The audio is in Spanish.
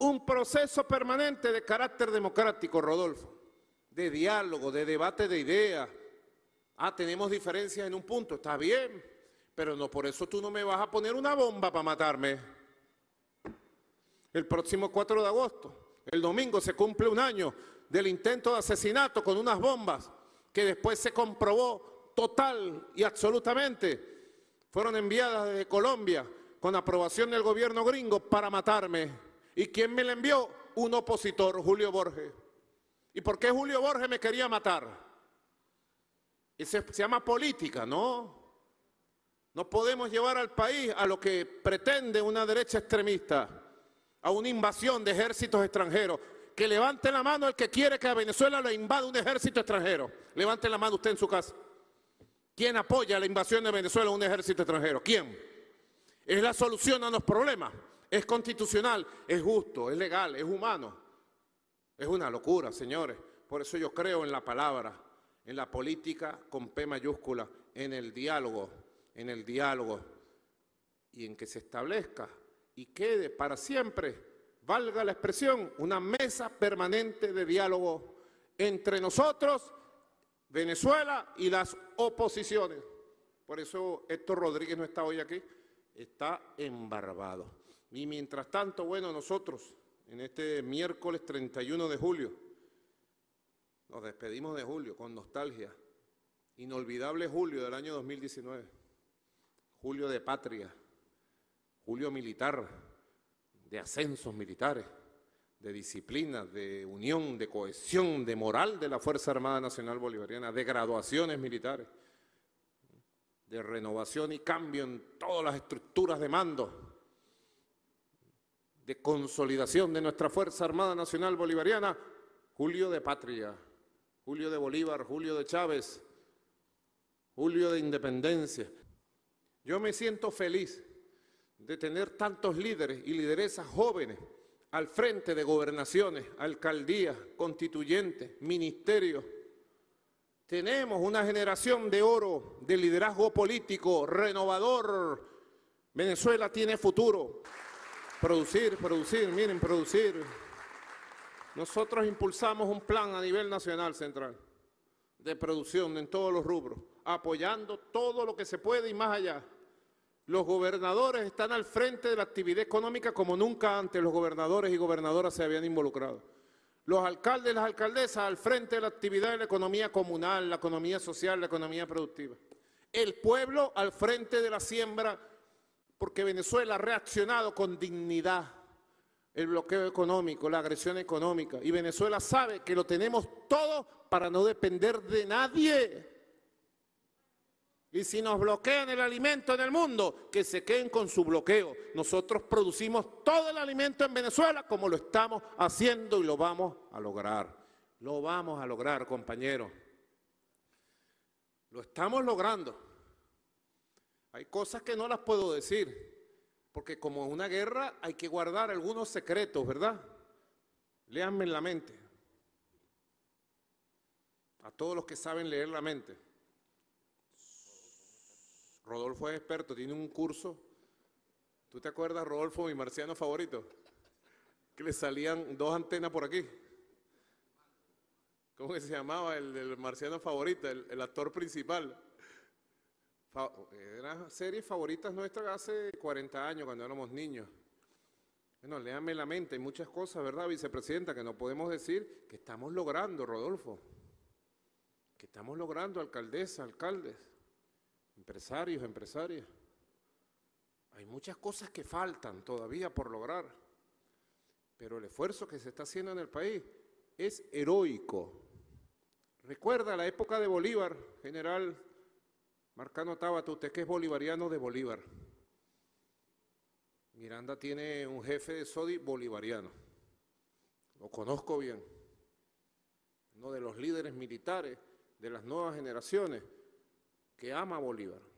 un proceso permanente de carácter democrático, Rodolfo, de diálogo, de debate de ideas. Ah, tenemos diferencias en un punto, está bien, pero no por eso tú no me vas a poner una bomba para matarme. El próximo 4 de agosto, el domingo, se cumple un año del intento de asesinato con unas bombas que después se comprobó total y absolutamente. Fueron enviadas desde Colombia con aprobación del gobierno gringo para matarme. ¿Y quién me la envió? Un opositor, Julio Borges. ¿Y por qué Julio Borges me quería matar? Ese se llama política, ¿no? No podemos llevar al país a lo que pretende una derecha extremista, a una invasión de ejércitos extranjeros. Que levante la mano el que quiere que a Venezuela lo invada un ejército extranjero. Levante la mano usted en su casa. ¿Quién apoya la invasión de Venezuela a un ejército extranjero? ¿Quién? Es la solución a los problemas es constitucional, es justo, es legal, es humano. Es una locura, señores. Por eso yo creo en la palabra, en la política con P mayúscula, en el diálogo, en el diálogo y en que se establezca y quede para siempre, valga la expresión, una mesa permanente de diálogo entre nosotros, Venezuela y las oposiciones. Por eso Héctor Rodríguez no está hoy aquí, está embarbado. Y mientras tanto, bueno, nosotros en este miércoles 31 de julio nos despedimos de julio con nostalgia. Inolvidable julio del año 2019. Julio de patria, julio militar, de ascensos militares, de disciplina, de unión, de cohesión, de moral de la Fuerza Armada Nacional Bolivariana, de graduaciones militares, de renovación y cambio en todas las estructuras de mando de consolidación de nuestra Fuerza Armada Nacional Bolivariana, Julio de Patria, Julio de Bolívar, Julio de Chávez, Julio de Independencia. Yo me siento feliz de tener tantos líderes y lideresas jóvenes al frente de gobernaciones, alcaldías, constituyentes, ministerios. Tenemos una generación de oro, de liderazgo político, renovador. Venezuela tiene futuro. Producir, producir, miren, producir. Nosotros impulsamos un plan a nivel nacional central de producción en todos los rubros, apoyando todo lo que se puede y más allá. Los gobernadores están al frente de la actividad económica como nunca antes los gobernadores y gobernadoras se habían involucrado. Los alcaldes y las alcaldesas al frente de la actividad de la economía comunal, la economía social, la economía productiva. El pueblo al frente de la siembra porque Venezuela ha reaccionado con dignidad el bloqueo económico, la agresión económica. Y Venezuela sabe que lo tenemos todo para no depender de nadie. Y si nos bloquean el alimento en el mundo, que se queden con su bloqueo. Nosotros producimos todo el alimento en Venezuela como lo estamos haciendo y lo vamos a lograr. Lo vamos a lograr, compañeros. Lo estamos logrando. Hay cosas que no las puedo decir, porque como es una guerra hay que guardar algunos secretos, ¿verdad? Leanme en la mente. A todos los que saben leer la mente. Rodolfo es experto, tiene un curso. ¿Tú te acuerdas, Rodolfo, mi marciano favorito? Que le salían dos antenas por aquí. ¿Cómo que se llamaba el, el marciano favorito, el actor principal? eran series favoritas nuestras hace 40 años, cuando éramos niños. Bueno, léame la mente, hay muchas cosas, ¿verdad, vicepresidenta? Que no podemos decir que estamos logrando, Rodolfo. Que estamos logrando, alcaldesa, alcaldes, empresarios, empresarias. Hay muchas cosas que faltan todavía por lograr. Pero el esfuerzo que se está haciendo en el país es heroico. Recuerda la época de Bolívar, general Marcano Tabata, usted que es bolivariano de Bolívar. Miranda tiene un jefe de SODI bolivariano. Lo conozco bien. Uno de los líderes militares de las nuevas generaciones que ama Bolívar.